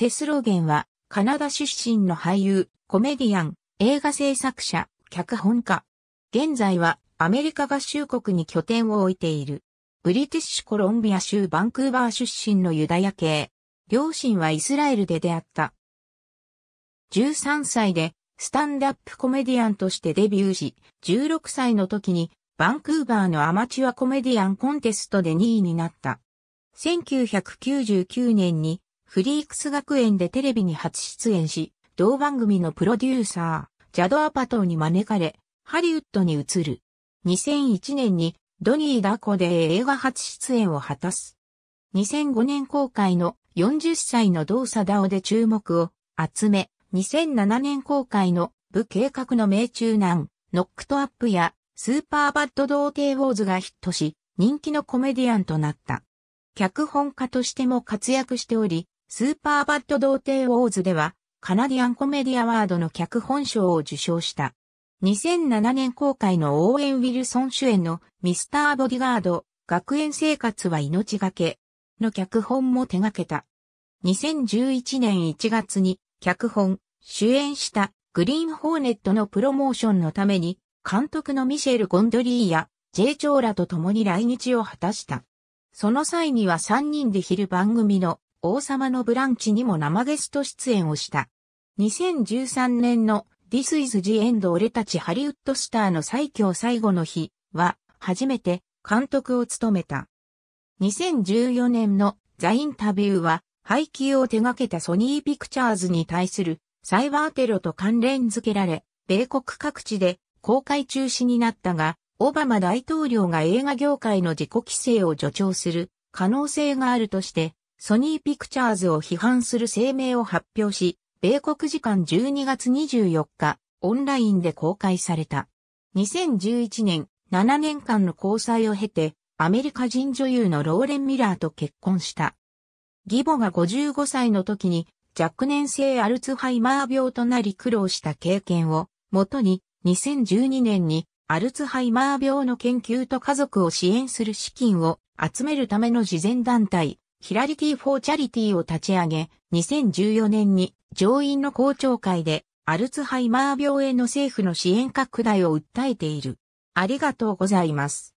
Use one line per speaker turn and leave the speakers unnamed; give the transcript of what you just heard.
セスローゲンは、カナダ出身の俳優、コメディアン、映画制作者、脚本家。現在は、アメリカ合衆国に拠点を置いている。ブリティッシュコロンビア州バンクーバー出身のユダヤ系。両親はイスラエルで出会った。13歳でスタンダップコメディアンとしてデビューし、16歳の時にバンクーバーのアマチュアコメディアンコンテストで2位になった。1999年にフリークス学園でテレビに初出演し、同番組のプロデューサー、ジャド・アパトーに招かれ、ハリウッドに移る。2001年にドニー・ダコで映画初出演を果たす。2005年公開の40歳の動作ダオで注目を集め、2007年公開の部計画の命中難、ノックトアップやスーパーバッド童貞ウォーズがヒットし、人気のコメディアンとなった。脚本家としても活躍しており、スーパーバッド童貞ウォーズでは、カナディアンコメディアワードの脚本賞を受賞した。2007年公開のオーエン・ウィルソン主演のミスター・ボディガード、学園生活は命がけの脚本も手掛けた。2011年1月に脚本、主演したグリーン・ホーネットのプロモーションのために、監督のミシェル・ゴンドリーやジェイ・チョーラと共に来日を果たした。その際には3人で昼番組の王様のブランチにも生ゲスト出演をした。2013年の This is the end 俺たちハリウッドスターの最強最後の日は初めて監督を務めた。2014年のザ・インタビューは配給を手掛けたソニーピクチャーズに対するサイバーテロと関連付けられ、米国各地で公開中止になったが、オバマ大統領が映画業界の自己規制を助長する可能性があるとして、ソニーピクチャーズを批判する声明を発表し、米国時間12月24日、オンラインで公開された。2011年、7年間の交際を経て、アメリカ人女優のローレン・ミラーと結婚した。義母が55歳の時に若年性アルツハイマー病となり苦労した経験をもとに2012年にアルツハイマー病の研究と家族を支援する資金を集めるための慈善団体ヒラリティ・フォー・チャリティを立ち上げ、2014年に上院の公聴会でアルツハイマー病への政府の支援拡大を訴えている。ありがとうございます。